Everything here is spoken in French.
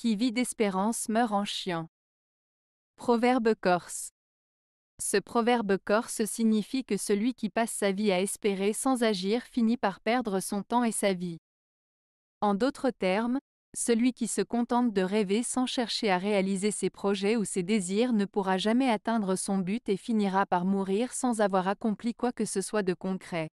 Qui vit d'espérance meurt en chien. Proverbe corse. Ce proverbe corse signifie que celui qui passe sa vie à espérer sans agir finit par perdre son temps et sa vie. En d'autres termes, celui qui se contente de rêver sans chercher à réaliser ses projets ou ses désirs ne pourra jamais atteindre son but et finira par mourir sans avoir accompli quoi que ce soit de concret.